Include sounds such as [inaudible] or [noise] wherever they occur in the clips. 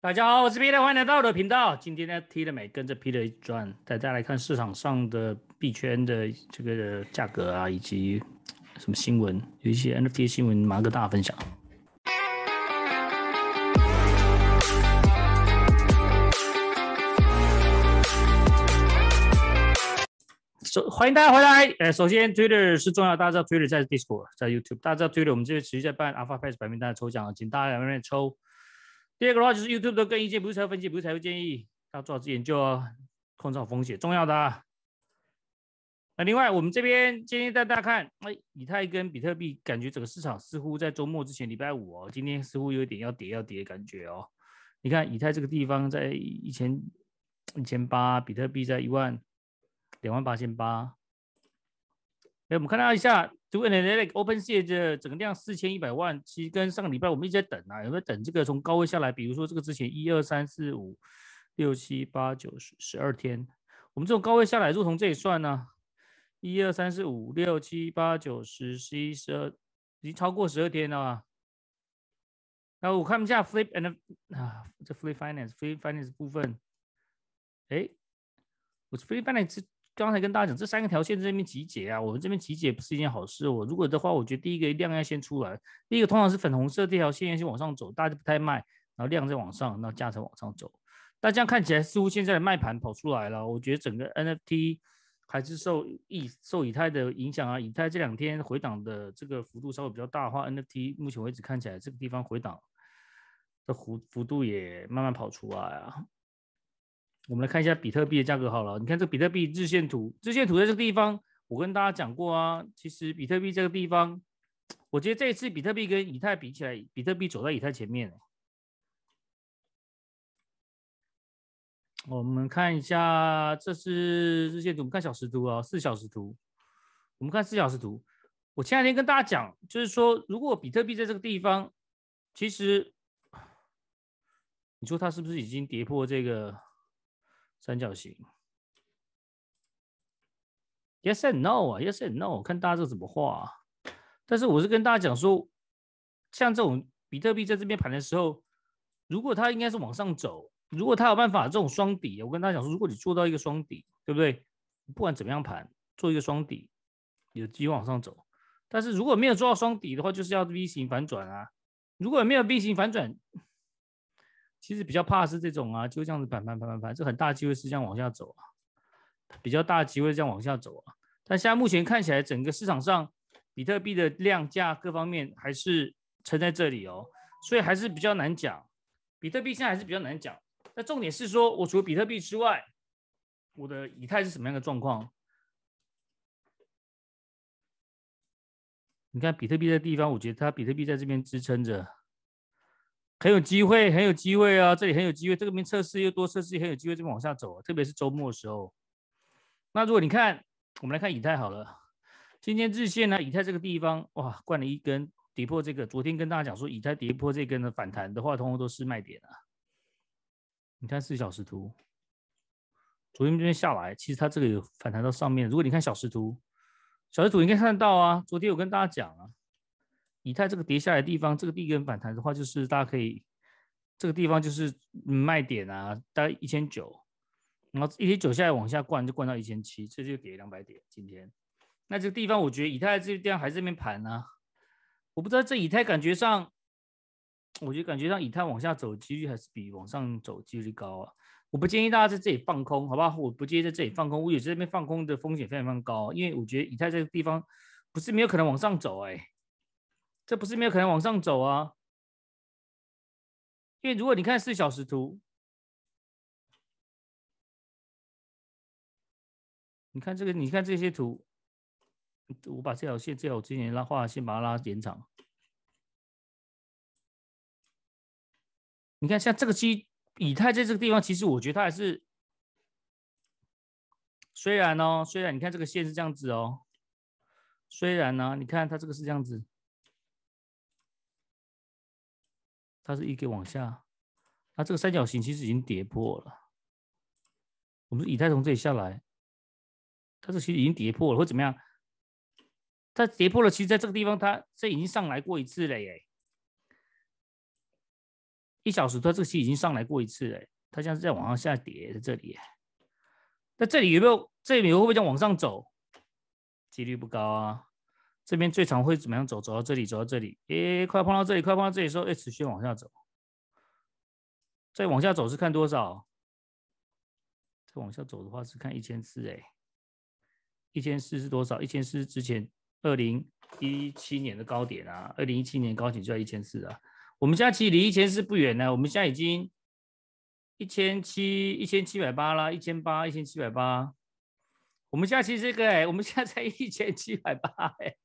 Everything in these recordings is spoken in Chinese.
大家好，我是皮 r 欢迎来到我的频道。今天呢，T 的美跟着皮雷转，大家来看市场上的币圈的这个价格啊，以及什么新闻，有一些 NFT 的新闻，麻跟大家分享。首欢迎大家回来。呃，首先 Twitter 是重要，大家知道 Twitter 在 i s c e o r k 在 YouTube，大家知道 Twitter，我们这边续在办 Alpha Pets 百名单抽奖啊，请大家来外面抽。第二个的话就是 YouTube 的更一见，不是财务分析不是财务建议，要做好研究哦，控制好风险，重要的。那另外我们这边今天带大家看，哎，以太跟比特币感觉整个市场似乎在周末之前礼拜五哦，今天似乎有一点要跌要跌的感觉哦。你看以太这个地方在一千一千八，比特币在一万两万八千八。哎，我们看到一下。就 o i n a n c Open sheet 的整个量四千一百万，其实跟上个礼拜我们一直在等啊，有没有等这个从高位下来？比如说这个之前一二三四五六七八九十十二天，我们这种高位下来，如从这里算呢，一二三四五六七八九十十一十二，已经超过十二天了。那我看一下 Flip and 啊，这 Flip Finance Flip Finance 部分，哎，我 Flip Finance。刚才跟大家讲，这三个条线在那边集结啊，我们这边集结不是一件好事哦。如果的话，我觉得第一个量要先出来，第一个通常是粉红色这条线先往上走，大家不太卖，然后量再往上，那价才往上走。那这样看起来似乎现在的卖盘跑出来了，我觉得整个 NFT 还是受以受以太的影响啊，以太这两天回档的这个幅度稍微比较大的话，NFT 目前为止看起来这个地方回档的幅幅度也慢慢跑出来啊。我们来看一下比特币的价格好了，你看这比特币日线图，日线图在这个地方，我跟大家讲过啊，其实比特币这个地方，我觉得这一次比特币跟以太比起来，比特币走在以太前面。我们看一下这是日线图，我们看小时图啊，四小时图，我们看四小时图。我前两天跟大家讲，就是说如果比特币在这个地方，其实你说它是不是已经跌破这个？三角形。Yes and no 啊，Yes and no，看大家这怎么画。啊。但是我是跟大家讲说，像这种比特币在这边盘的时候，如果它应该是往上走，如果它有办法这种双底，我跟大家讲说，如果你做到一个双底，对不对？不管怎么样盘，做一个双底，你就继续往上走。但是如果没有做到双底的话，就是要 V 型反转啊。如果没有 V 型反转？其实比较怕是这种啊，就这样子盘盘盘盘盘，这很大机会是这样往下走啊，比较大机会这样往下走啊。但现在目前看起来，整个市场上比特币的量价各方面还是撑在这里哦，所以还是比较难讲。比特币现在还是比较难讲。那重点是说我除了比特币之外，我的以太是什么样的状况？你看比特币的地方，我觉得它比特币在这边支撑着。很有机会，很有机会啊！这里很有机会，这面测试又多测试，很有机会这边往下走，特别是周末的时候。那如果你看，我们来看以太好了，今天日线呢，以太这个地方哇，灌了一根跌破这个。昨天跟大家讲说，以太跌破这根的反弹的话，通通都是卖点啊。你看四小时图，昨天这边下来，其实它这个有反弹到上面。如果你看小时图，小时图应该看得到啊。昨天我跟大家讲啊。以太这个跌下来地方，这个一根反弹的话，就是大家可以这个地方就是卖点啊，大概一千九，然后一千九下来往下灌，就灌到一千七，这就给两百点。今天，那这个地方我觉得以太这个地方还在那边盘呢，我不知道这以太感觉上，我就感觉上以太往下走几率还是比往上走几率高啊。我不建议大家在这里放空，好吧？我不建议在这里放空，我有得这边放空的风险非常非常高，因为我觉得以太这个地方不是没有可能往上走哎。这不是没有可能往上走啊，因为如果你看四小时图，你看这个，你看这些图，我把这条线，这条我之前拉画线，把它拉延长。你看，像这个期以太在这个地方，其实我觉得它还是，虽然哦，虽然你看这个线是这样子哦，虽然呢，你看它这个是这样子。它是一个往下，那这个三角形其实已经跌破了。我们以太从这里下来，它这其实已经跌破了，或怎么样？它跌破了，其实在这个地方，它这已经上来过一次了耶。一小时它这个期已经上来过一次了，它像是在往上下跌在这里。那这里有没有？这里会不会讲往上走？几率不高啊。这边最常会怎么样走？走到这里，走到这里，哎，快碰到这里，快碰到这里的时候，哎，持续往下走。再往下走是看多少？再往下走的话是看一千四，哎，一千四是多少？一千四之前二零一七年的高点啊，二零一七年高点就在一千四啊。我们现在其实离一千四不远呢，我们现在已经一千七一千七百八啦，一千八一千七百八。我们下期这个，哎，我们现在才一千七百八，哎。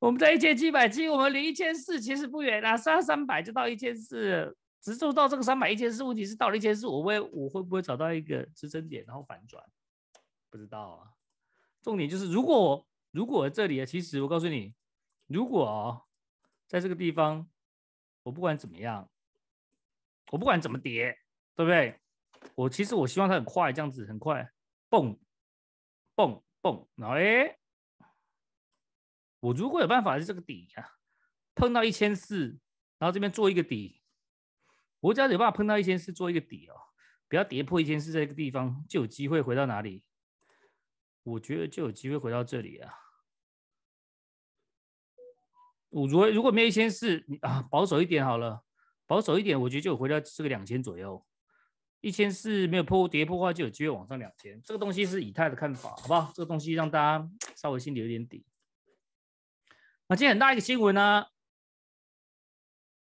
我们在一千七百七，我们离一千四其实不远啦，三三百就到一千四。直做到这个三百一千四，问题是到了一千四，我会我会不会找到一个支撑点然后反转？不知道啊。重点就是如果如果这里啊，其实我告诉你，如果啊、在这个地方，我不管怎么样，我不管怎么跌，对不对？我其实我希望它很快这样子，很快蹦蹦蹦，然后哎。我如果有办法是这个底啊，碰到一千四，然后这边做一个底，我只要有办法碰到一千四做一个底哦，不要跌破一千四这个地方就有机会回到哪里？我觉得就有机会回到这里啊。我如果如果没有一千四，你啊保守一点好了，保守一点，我觉得就回到这个两千左右，一千四没有破跌破的话，就有机会往上两千。这个东西是以太的看法，好不好？这个东西让大家稍微心里有点底。那今天很大一个新闻呢，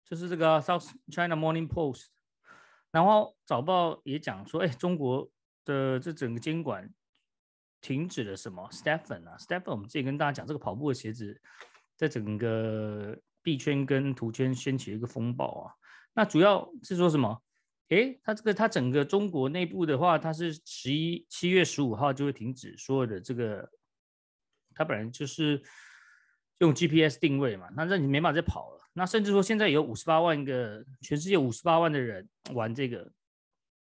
就是这个 South China Morning Post，然后早报也讲说，哎，中国的这整个监管停止了什么 Stephan 啊 s t e p h a n 我们自己跟大家讲这个跑步的鞋子，在整个币圈跟图圈掀起了一个风暴啊。那主要是说什么？诶，它这个它整个中国内部的话，它是十一七月十五号就会停止所有的这个，它本来就是。用 GPS 定位嘛，那让你没办法再跑了。那甚至说现在有五十八万个，全世界五十八万的人玩这个，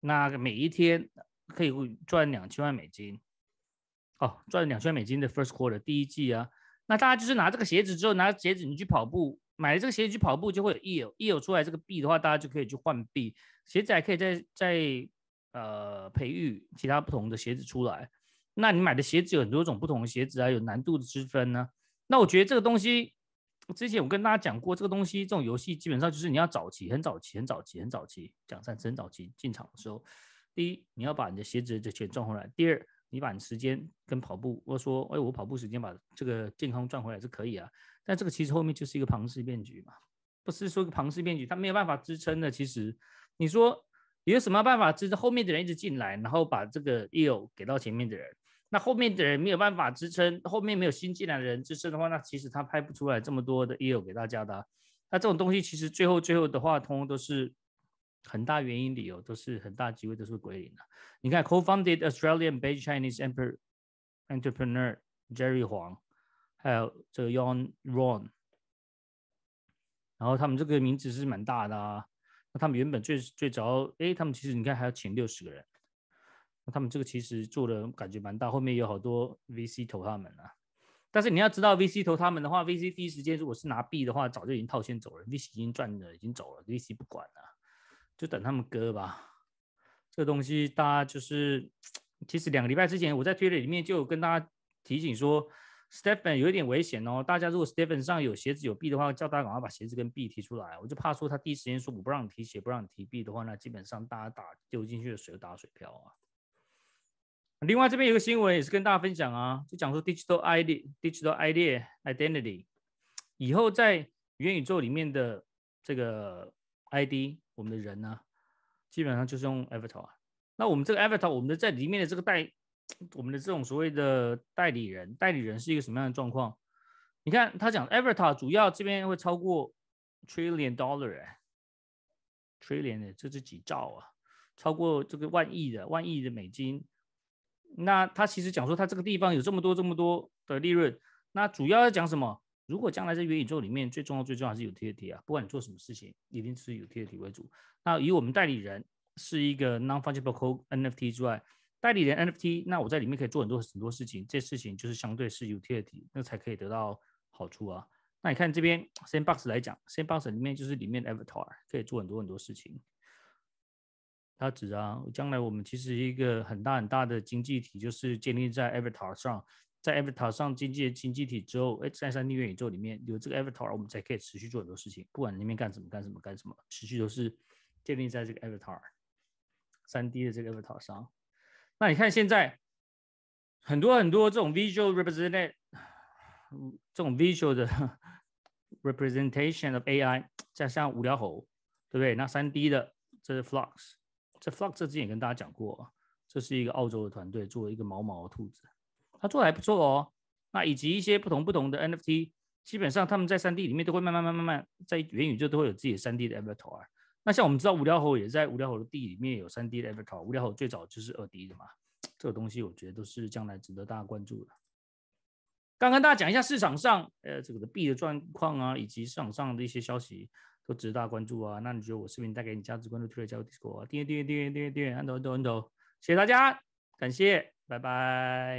那每一天可以赚两千万美金。哦，赚两千万美金的 first quarter 第一季啊。那大家就是拿这个鞋子之后，拿鞋子你去跑步，买了这个鞋子去跑步就会有 EO e l 出来这个币的话，大家就可以去换币。鞋子还可以再再呃培育其他不同的鞋子出来。那你买的鞋子有很多种不同的鞋子啊，有难度的之分呢。那我觉得这个东西，之前我跟大家讲过，这个东西，这种游戏基本上就是你要早期，很早期，很早期，很早期，讲三次，很早期进场的时候，第一，你要把你的鞋子的钱赚回来；，第二，你把你时间跟跑步，或者说，哎，我跑步时间把这个健康赚回来是可以啊。但这个其实后面就是一个庞氏骗局嘛，不是说个庞氏骗局，它没有办法支撑的。其实，你说有什么办法支持后面的人一直进来，然后把这个 i e l 给到前面的人？那后面的人没有办法支撑，后面没有新进来的人支撑的话，那其实他拍不出来这么多的 yield 给大家的。那这种东西其实最后最后的话，通通都是很大原因理由都是很大机会都是归零的。你看 co-funded o a u s t r a l i a n b a y Chinese emperor entrepreneur Jerry Huang，还有这个 Yon Ron，然后他们这个名字是蛮大的。那他们原本最最早，哎，他们其实你看还要请六十个人。他们这个其实做的感觉蛮大，后面有好多 VC 投他们了，但是你要知道 VC 投他们的话，VC 第一时间如果是拿币的话，早就已经套现走了，利息已经赚了，已经走了，利息不管了，就等他们割吧。这个东西大家就是，其实两个礼拜之前我在推特里面就有跟大家提醒说，Stephan 有一点危险哦，大家如果 Stephan 上有鞋子有币的话，叫大家赶快把鞋子跟币提出来，我就怕说他第一时间说我不让你提鞋，不让你提币的话，那基本上大家打丢进去的水都打水漂啊。另外这边有个新闻也是跟大家分享啊，就讲说 digital ID、digital ID、identity 以后在元宇宙里面的这个 ID，我们的人呢，基本上就是用 avatar。那我们这个 avatar，我们的在里面的这个代，我们的这种所谓的代理人，代理人是一个什么样的状况？你看他讲 avatar 主要这边会超过 trillion dollar，trillion 这是几兆啊？超过这个万亿的万亿的美金。那他其实讲说，他这个地方有这么多、这么多的利润，那主要要讲什么？如果将来在元宇宙里面，最重要、最重要还是有 utility 啊！不管你做什么事情，一定是 utility 为主。那以我们代理人是一个 non fungible o k e n NFT 之外，代理人 NFT，那我在里面可以做很多很多事情，这事情就是相对是有 utility，那才可以得到好处啊。那你看这边 Sandbox 来讲，Sandbox 里面就是里面的 avatar 可以做很多很多事情。它指啊，将来我们其实一个很大很大的经济体，就是建立在 Avatar 上，在 Avatar 上经济经济体之后，哎，在三 D 元宇宙里面有这个 Avatar，我们才可以持续做很多事情，不管里面干什么干什么干什么，持续都是建立在这个 Avatar，三 D 的这个 Avatar 上。那你看现在很多很多这种 Visual Represent，嗯，这种 Visual 的 [laughs] Representation of AI，加像五条猴，对不对？那三 D 的这是 Flux。在 f l o c 这之前也跟大家讲过，这是一个澳洲的团队做了一个毛毛的兔子，他做的还不错哦。那以及一些不同不同的 NFT，基本上他们在三 D 里面都会慢慢慢慢慢，在元宇宙都会有自己的三 D 的 Avatar。那像我们知道，无聊猴也在无聊猴的地里面有三 D 的 Avatar。无聊猴最早就是二 D 的嘛，这个东西我觉得都是将来值得大家关注的。刚跟大家讲一下市场上，呃，这个币的状况啊，以及市场上的一些消息。都值得大家关注啊！那你觉得我视频带给你价值？关注、推特、加入 Discord、订阅、订阅、订阅、订阅、订阅、按头、按头、按头！谢谢大家，感谢，拜拜。